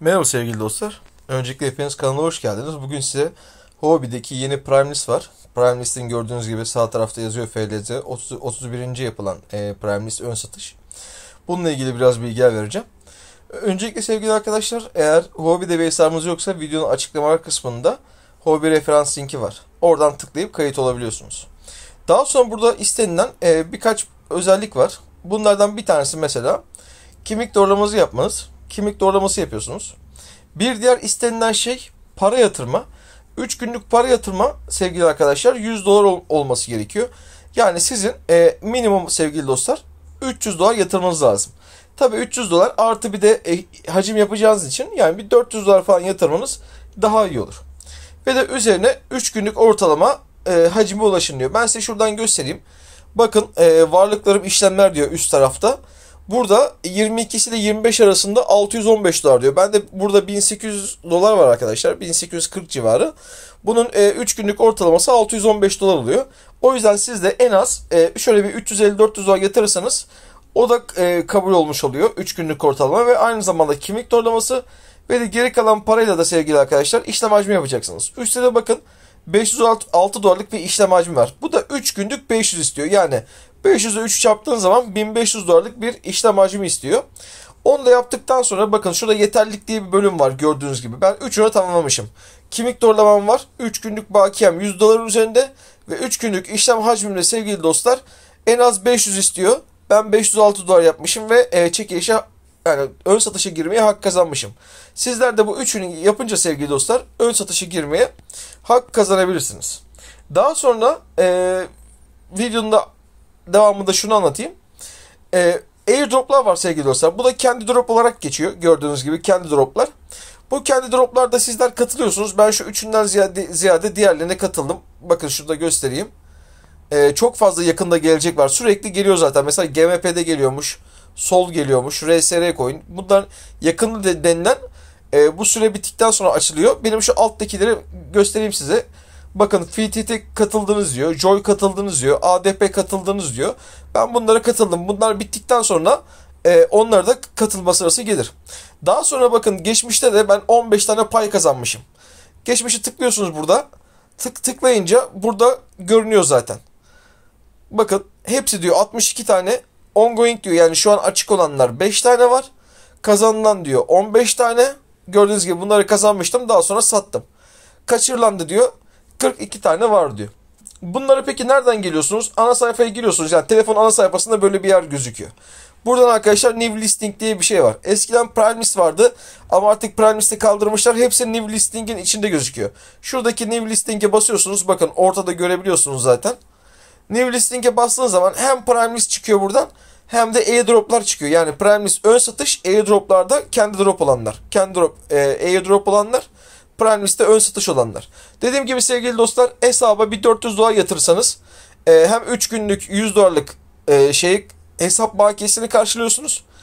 Merhaba sevgili dostlar. Öncelikle hepiniz kanala hoş geldiniz. Bugün size Hobby'deki yeni Prime List var. Prime List'in gördüğünüz gibi sağ tarafta yazıyor FLZ. 30, 31. yapılan e, Prime List ön satış. Bununla ilgili biraz bilgi vereceğim. Öncelikle sevgili arkadaşlar eğer Hobby'de bir hesabınız yoksa videonun açıklamalar kısmında Hobby referans linki var. Oradan tıklayıp kayıt olabiliyorsunuz. Daha sonra burada istenilen e, birkaç özellik var. Bunlardan bir tanesi mesela kimlik doğrulamanızı yapmanız kimlik doğrulaması yapıyorsunuz. Bir diğer istenilen şey para yatırma. 3 günlük para yatırma sevgili arkadaşlar 100 dolar ol- olması gerekiyor. Yani sizin e, minimum sevgili dostlar 300 dolar yatırmanız lazım. Tabii 300 dolar artı bir de e, hacim yapacağınız için yani bir 400 dolar falan yatırmanız daha iyi olur. Ve de üzerine 3 günlük ortalama e, hacime ulaşın diyor. Ben size şuradan göstereyim. Bakın e, varlıklarım işlemler diyor üst tarafta. Burada 22 ile 25 arasında 615 dolar diyor. Ben de burada 1800 dolar var arkadaşlar. 1840 civarı. Bunun 3 e, günlük ortalaması 615 dolar oluyor. O yüzden siz de en az e, şöyle bir 350-400 dolar yatırırsanız o da e, kabul olmuş oluyor. 3 günlük ortalama ve aynı zamanda kimlik doğrulaması ve de geri kalan parayla da sevgili arkadaşlar işlem hacmi yapacaksınız. Üstte de bakın 506 dolarlık bir işlem hacmi var. Bu da 3 günlük 500 istiyor. Yani 500'e 3 yaptığın zaman 1500 dolarlık bir işlem hacmi istiyor. Onu da yaptıktan sonra bakın şurada yeterlilik diye bir bölüm var gördüğünüz gibi. Ben 3'ünü tamamlamışım. Kimlik doğrulamam var. 3 günlük bakiyem 100 doların üzerinde ve 3 günlük işlem hacmimle sevgili dostlar en az 500 istiyor. Ben 506 dolar yapmışım ve e, çekilişe yani ön satışa girmeye hak kazanmışım. Sizler de bu üçünü yapınca sevgili dostlar ön satışa girmeye hak kazanabilirsiniz. Daha sonra e, videonun da devamında şunu anlatayım. E, airdroplar var sevgili dostlar. Bu da kendi drop olarak geçiyor. Gördüğünüz gibi kendi droplar. Bu kendi droplarda sizler katılıyorsunuz. Ben şu üçünden ziyade, ziyade diğerlerine katıldım. Bakın şurada göstereyim. E, çok fazla yakında gelecek var. Sürekli geliyor zaten. Mesela GMP'de geliyormuş. Sol geliyormuş. RSR coin. Bunlar yakında denilen e, bu süre bittikten sonra açılıyor. Benim şu alttakileri göstereyim size. Bakın FTT katıldınız diyor. Joy katıldınız diyor. ADP katıldınız diyor. Ben bunlara katıldım. Bunlar bittikten sonra e, onlara da katılma sırası gelir. Daha sonra bakın geçmişte de ben 15 tane pay kazanmışım. Geçmişi tıklıyorsunuz burada. Tık tıklayınca burada görünüyor zaten. Bakın hepsi diyor 62 tane ongoing diyor. Yani şu an açık olanlar 5 tane var. Kazanılan diyor 15 tane. Gördüğünüz gibi bunları kazanmıştım. Daha sonra sattım. Kaçırlandı diyor. 42 tane var diyor. Bunları peki nereden geliyorsunuz? Ana sayfaya giriyorsunuz. Yani telefon ana sayfasında böyle bir yer gözüküyor. Buradan arkadaşlar New Listing diye bir şey var. Eskiden Prime List vardı ama artık Prime List'i kaldırmışlar. Hepsi New Listing'in içinde gözüküyor. Şuradaki New Listing'e basıyorsunuz. Bakın ortada görebiliyorsunuz zaten. New Listing'e bastığınız zaman hem Prime List çıkıyor buradan hem de airdroplar çıkıyor. Yani Prime List ön satış airdroplarda kendi drop olanlar. Kendi drop, e, airdrop olanlar liste ön satış olanlar. Dediğim gibi sevgili dostlar hesaba bir 400 dolar yatırsanız e, hem 3 günlük 100 dolarlık e, şey hesap bakiyesini karşılıyorsunuz.